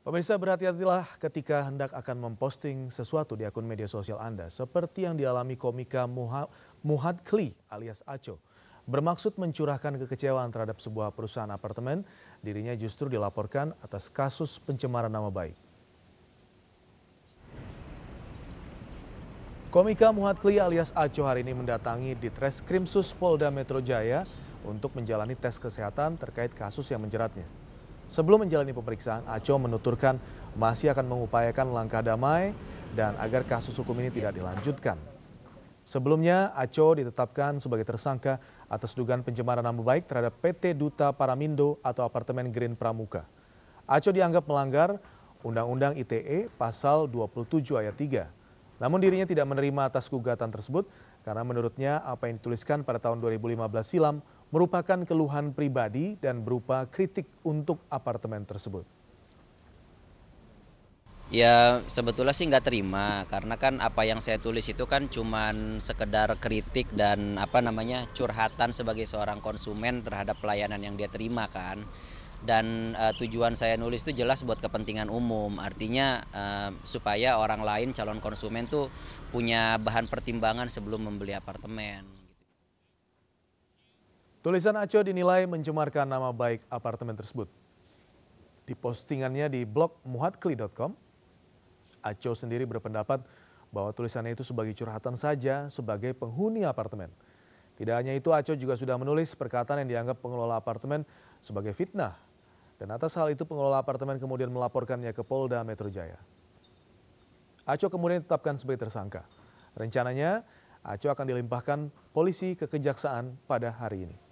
Pemirsa berhati-hatilah ketika hendak akan memposting sesuatu di akun media sosial Anda seperti yang dialami komika Muha, Muhad Kli alias Aco. Bermaksud mencurahkan kekecewaan terhadap sebuah perusahaan apartemen, dirinya justru dilaporkan atas kasus pencemaran nama baik. Komika Muhad Kli alias Aco hari ini mendatangi di Treskrimsus Polda Metro Jaya untuk menjalani tes kesehatan terkait kasus yang menjeratnya. Sebelum menjalani pemeriksaan, Aco menuturkan masih akan mengupayakan langkah damai dan agar kasus hukum ini tidak dilanjutkan. Sebelumnya, Aco ditetapkan sebagai tersangka atas dugaan pencemaran nama baik terhadap PT Duta Paramindo atau Apartemen Green Pramuka. Aco dianggap melanggar Undang-Undang ITE pasal 27 ayat 3. Namun dirinya tidak menerima atas gugatan tersebut karena menurutnya apa yang dituliskan pada tahun 2015 silam merupakan keluhan pribadi dan berupa kritik untuk apartemen tersebut. Ya sebetulnya sih nggak terima karena kan apa yang saya tulis itu kan cuman sekedar kritik dan apa namanya curhatan sebagai seorang konsumen terhadap pelayanan yang dia terima kan dan uh, tujuan saya nulis itu jelas buat kepentingan umum artinya uh, supaya orang lain calon konsumen tuh punya bahan pertimbangan sebelum membeli apartemen. Tulisan Aco dinilai mencemarkan nama baik apartemen tersebut. Di postingannya di blog muhatkli.com, Aco sendiri berpendapat bahwa tulisannya itu sebagai curhatan saja sebagai penghuni apartemen. Tidak hanya itu, Aco juga sudah menulis perkataan yang dianggap pengelola apartemen sebagai fitnah. Dan atas hal itu pengelola apartemen kemudian melaporkannya ke Polda Metro Jaya. Aco kemudian ditetapkan sebagai tersangka. Rencananya, Aco akan dilimpahkan polisi ke kejaksaan pada hari ini.